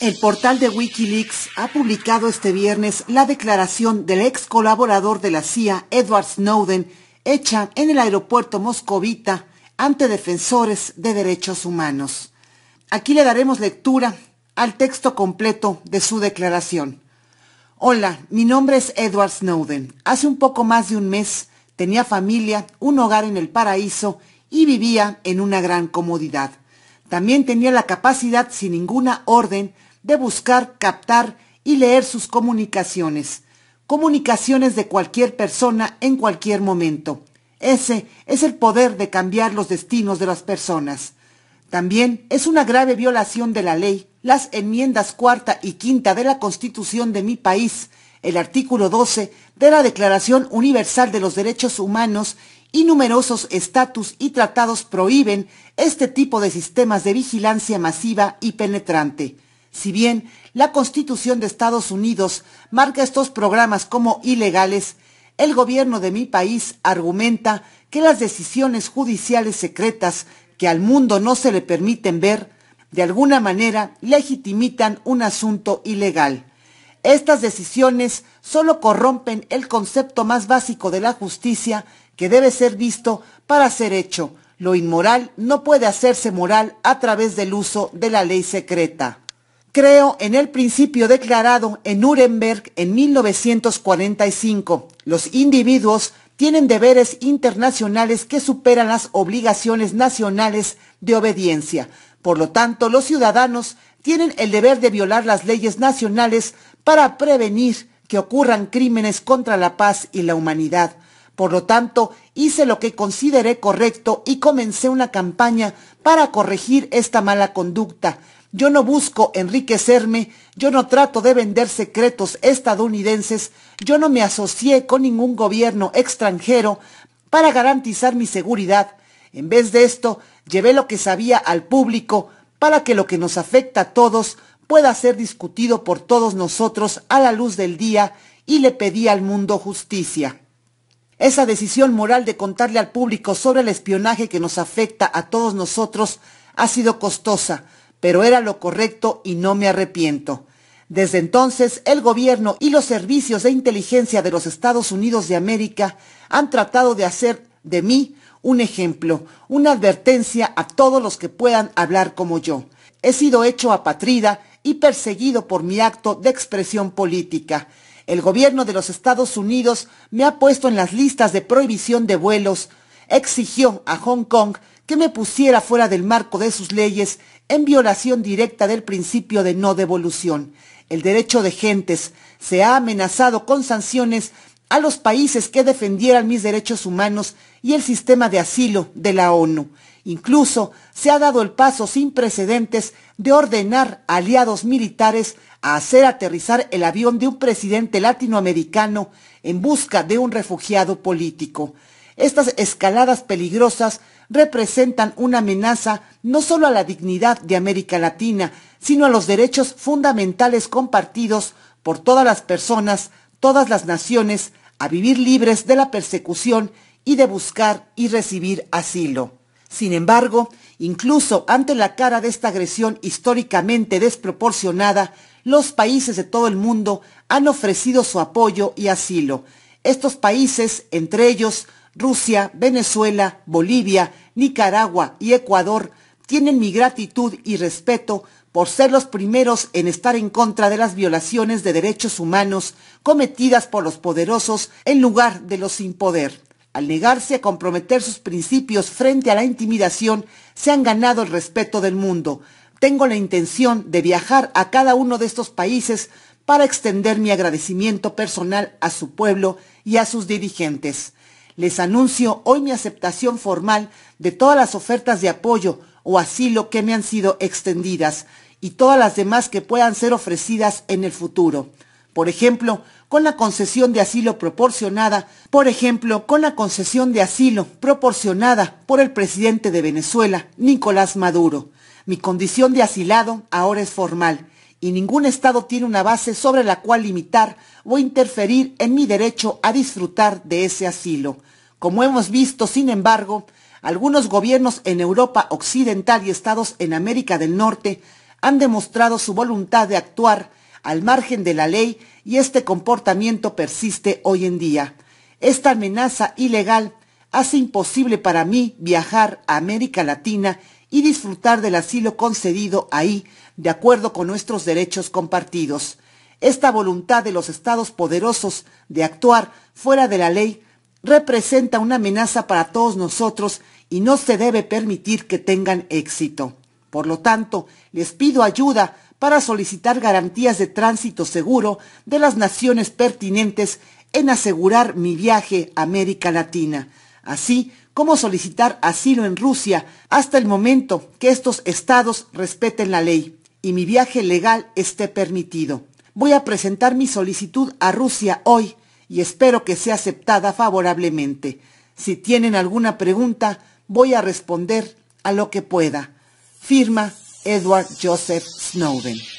El portal de Wikileaks ha publicado este viernes la declaración del ex colaborador de la CIA, Edward Snowden, hecha en el aeropuerto moscovita ante defensores de derechos humanos. Aquí le daremos lectura al texto completo de su declaración. Hola, mi nombre es Edward Snowden. Hace un poco más de un mes tenía familia, un hogar en el paraíso y vivía en una gran comodidad. También tenía la capacidad, sin ninguna orden, de buscar, captar y leer sus comunicaciones. Comunicaciones de cualquier persona en cualquier momento. Ese es el poder de cambiar los destinos de las personas. También es una grave violación de la ley las enmiendas cuarta y quinta de la Constitución de mi país, el artículo 12 de la Declaración Universal de los Derechos Humanos y numerosos estatus y tratados prohíben este tipo de sistemas de vigilancia masiva y penetrante. Si bien la Constitución de Estados Unidos marca estos programas como ilegales, el gobierno de mi país argumenta que las decisiones judiciales secretas que al mundo no se le permiten ver, de alguna manera legitimitan un asunto ilegal. Estas decisiones solo corrompen el concepto más básico de la justicia que debe ser visto para ser hecho. Lo inmoral no puede hacerse moral a través del uso de la ley secreta creo en el principio declarado en Nuremberg en 1945. Los individuos tienen deberes internacionales que superan las obligaciones nacionales de obediencia. Por lo tanto, los ciudadanos tienen el deber de violar las leyes nacionales para prevenir que ocurran crímenes contra la paz y la humanidad. Por lo tanto, hice lo que consideré correcto y comencé una campaña para corregir esta mala conducta. Yo no busco enriquecerme, yo no trato de vender secretos estadounidenses, yo no me asocié con ningún gobierno extranjero para garantizar mi seguridad. En vez de esto, llevé lo que sabía al público para que lo que nos afecta a todos pueda ser discutido por todos nosotros a la luz del día y le pedí al mundo justicia. Esa decisión moral de contarle al público sobre el espionaje que nos afecta a todos nosotros ha sido costosa, pero era lo correcto y no me arrepiento. Desde entonces, el gobierno y los servicios de inteligencia de los Estados Unidos de América han tratado de hacer de mí un ejemplo, una advertencia a todos los que puedan hablar como yo. He sido hecho apatrida y perseguido por mi acto de expresión política. El gobierno de los Estados Unidos me ha puesto en las listas de prohibición de vuelos, exigió a Hong Kong que me pusiera fuera del marco de sus leyes en violación directa del principio de no devolución. El derecho de gentes se ha amenazado con sanciones a los países que defendieran mis derechos humanos y el sistema de asilo de la ONU. Incluso se ha dado el paso sin precedentes de ordenar aliados militares a hacer aterrizar el avión de un presidente latinoamericano en busca de un refugiado político. Estas escaladas peligrosas representan una amenaza no solo a la dignidad de América Latina, sino a los derechos fundamentales compartidos por todas las personas, todas las naciones, a vivir libres de la persecución y de buscar y recibir asilo. Sin embargo, incluso ante la cara de esta agresión históricamente desproporcionada, los países de todo el mundo han ofrecido su apoyo y asilo. Estos países, entre ellos Rusia, Venezuela, Bolivia, Nicaragua y Ecuador tienen mi gratitud y respeto por ser los primeros en estar en contra de las violaciones de derechos humanos cometidas por los poderosos en lugar de los sin poder. Al negarse a comprometer sus principios frente a la intimidación, se han ganado el respeto del mundo. Tengo la intención de viajar a cada uno de estos países para extender mi agradecimiento personal a su pueblo y a sus dirigentes les anuncio hoy mi aceptación formal de todas las ofertas de apoyo o asilo que me han sido extendidas y todas las demás que puedan ser ofrecidas en el futuro. Por ejemplo, con la concesión de asilo proporcionada, por ejemplo, con la concesión de asilo proporcionada por el presidente de Venezuela, Nicolás Maduro. Mi condición de asilado ahora es formal y ningún Estado tiene una base sobre la cual limitar o interferir en mi derecho a disfrutar de ese asilo. Como hemos visto, sin embargo, algunos gobiernos en Europa Occidental y estados en América del Norte han demostrado su voluntad de actuar al margen de la ley y este comportamiento persiste hoy en día. Esta amenaza ilegal hace imposible para mí viajar a América Latina y disfrutar del asilo concedido ahí de acuerdo con nuestros derechos compartidos. Esta voluntad de los estados poderosos de actuar fuera de la ley representa una amenaza para todos nosotros y no se debe permitir que tengan éxito. Por lo tanto, les pido ayuda para solicitar garantías de tránsito seguro de las naciones pertinentes en asegurar mi viaje a América Latina, así como solicitar asilo en Rusia hasta el momento que estos estados respeten la ley y mi viaje legal esté permitido. Voy a presentar mi solicitud a Rusia hoy y espero que sea aceptada favorablemente. Si tienen alguna pregunta, voy a responder a lo que pueda. Firma Edward Joseph Snowden.